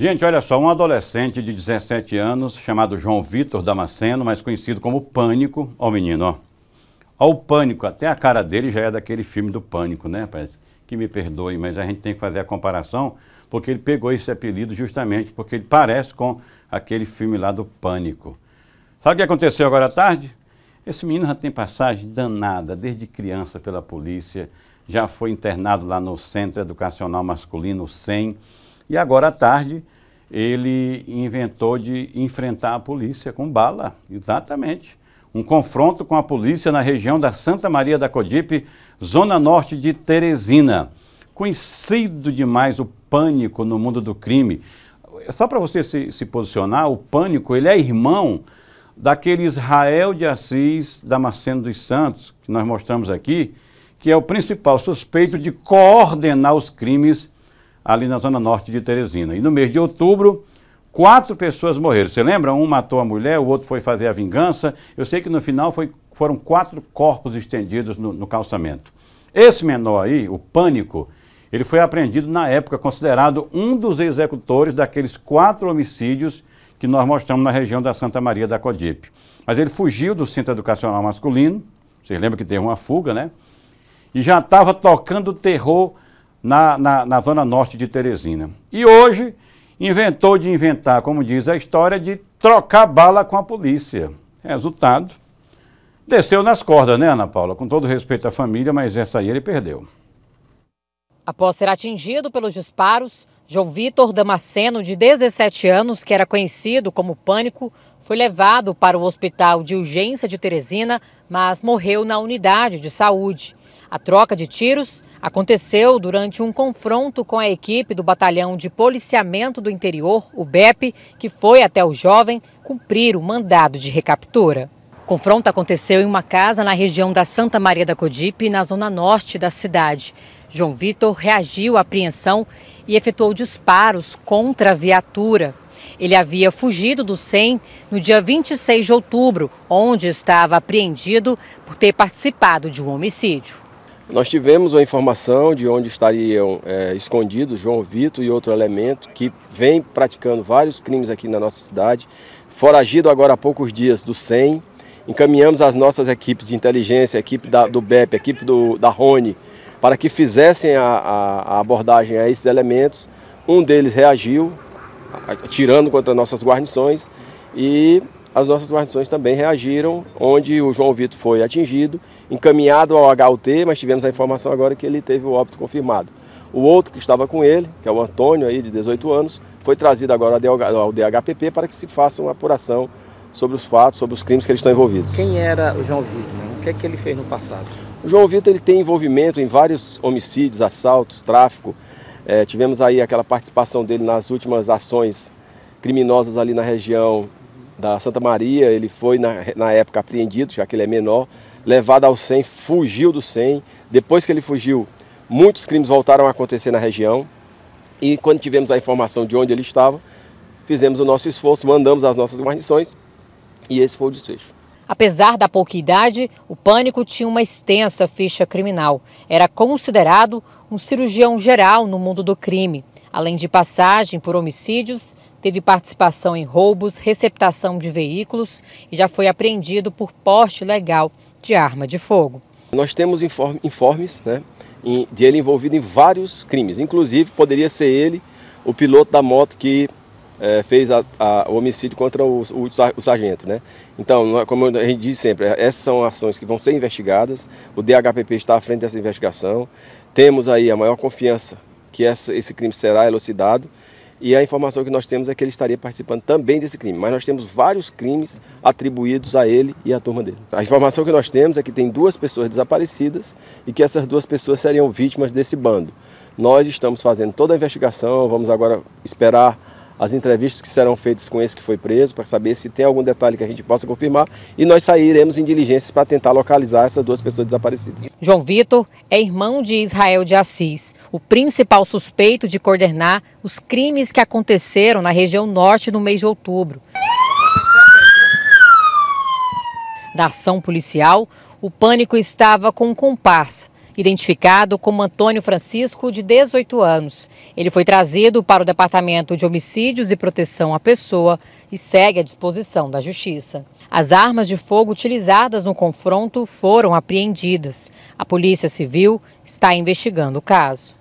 Gente, olha só, um adolescente de 17 anos, chamado João Vitor Damasceno, mais conhecido como Pânico, ó o menino, ó. Ó o Pânico, até a cara dele já é daquele filme do Pânico, né, rapaz? Que me perdoe, mas a gente tem que fazer a comparação, porque ele pegou esse apelido justamente porque ele parece com aquele filme lá do Pânico. Sabe o que aconteceu agora à tarde? Esse menino já tem passagem danada desde criança pela polícia, já foi internado lá no Centro Educacional Masculino 100, e agora à tarde ele inventou de enfrentar a polícia com bala, exatamente. Um confronto com a polícia na região da Santa Maria da Codipe, zona norte de Teresina. Conhecido demais o pânico no mundo do crime. Só para você se, se posicionar, o pânico ele é irmão daquele Israel de Assis Damasceno dos Santos, que nós mostramos aqui, que é o principal suspeito de coordenar os crimes ali na zona norte de Teresina. E no mês de outubro, quatro pessoas morreram. Você lembra? Um matou a mulher, o outro foi fazer a vingança. Eu sei que no final foi, foram quatro corpos estendidos no, no calçamento. Esse menor aí, o Pânico, ele foi apreendido na época considerado um dos executores daqueles quatro homicídios que nós mostramos na região da Santa Maria da Codipe. Mas ele fugiu do centro educacional masculino, vocês lembram que teve uma fuga, né? E já estava tocando terror na, na, na zona norte de Teresina. E hoje inventou de inventar, como diz a história, de trocar bala com a polícia. Resultado, desceu nas cordas, né, Ana Paula? Com todo respeito à família, mas essa aí ele perdeu. Após ser atingido pelos disparos, João Vitor Damasceno, de 17 anos, que era conhecido como Pânico, foi levado para o hospital de urgência de Teresina, mas morreu na unidade de saúde. A troca de tiros aconteceu durante um confronto com a equipe do Batalhão de Policiamento do Interior, o BEP, que foi até o jovem cumprir o mandado de recaptura. O confronto aconteceu em uma casa na região da Santa Maria da Codipe, na zona norte da cidade. João Vitor reagiu à apreensão e efetuou disparos contra a viatura. Ele havia fugido do SEM no dia 26 de outubro, onde estava apreendido por ter participado de um homicídio. Nós tivemos a informação de onde estariam é, escondidos João Vitor e outro elemento que vem praticando vários crimes aqui na nossa cidade, foragido agora há poucos dias do SEM. Encaminhamos as nossas equipes de inteligência, a equipe da, do BEP, a equipe do, da RONE, para que fizessem a, a, a abordagem a esses elementos. Um deles reagiu, atirando contra nossas guarnições e as nossas guarnições também reagiram, onde o João Vitor foi atingido, encaminhado ao HUT, mas tivemos a informação agora que ele teve o óbito confirmado. O outro que estava com ele, que é o Antônio, aí, de 18 anos, foi trazido agora ao DHPP para que se faça uma apuração sobre os fatos, sobre os crimes que eles estão envolvidos. Quem era o João Vitor? Né? O que é que ele fez no passado? O João Vitor ele tem envolvimento em vários homicídios, assaltos, tráfico. É, tivemos aí aquela participação dele nas últimas ações criminosas ali na região da Santa Maria, ele foi na, na época apreendido, já que ele é menor, levado ao SEM, fugiu do SEM. Depois que ele fugiu, muitos crimes voltaram a acontecer na região. E quando tivemos a informação de onde ele estava, fizemos o nosso esforço, mandamos as nossas guarnições e esse foi o desfecho. Apesar da pouca idade, o Pânico tinha uma extensa ficha criminal. Era considerado um cirurgião geral no mundo do crime. Além de passagem por homicídios, teve participação em roubos, receptação de veículos e já foi apreendido por porte legal de arma de fogo. Nós temos informes né, de ele envolvido em vários crimes, inclusive poderia ser ele o piloto da moto que é, fez a, a, o homicídio contra o, o, o, sargento. Né? Então, é como a gente diz sempre, é, essas são ações que vão ser investigadas, o DHPP está à frente dessa investigação, temos aí a maior confiança que essa, esse crime será elucidado. E a informação que nós temos é que ele estaria participando também desse crime, mas nós temos vários crimes atribuídos a ele e à turma dele. A informação que nós temos é que tem duas pessoas desaparecidas e que essas duas pessoas seriam vítimas desse bando. Nós estamos fazendo toda a investigação, vamos agora esperar as entrevistas que serão feitas com esse que foi preso, para saber se tem algum detalhe que a gente possa confirmar, e nós sairemos em diligências para tentar localizar essas duas pessoas desaparecidas. João Vitor é irmão de Israel de Assis, o principal suspeito de coordenar os crimes que aconteceram na região norte no mês de outubro. Da ação policial, o pânico estava com um comparsa, identificado como Antônio Francisco, de 18 anos. Ele foi trazido para o Departamento de Homicídios e Proteção à Pessoa e segue à disposição da Justiça. As armas de fogo utilizadas no confronto foram apreendidas. A Polícia Civil está investigando o caso.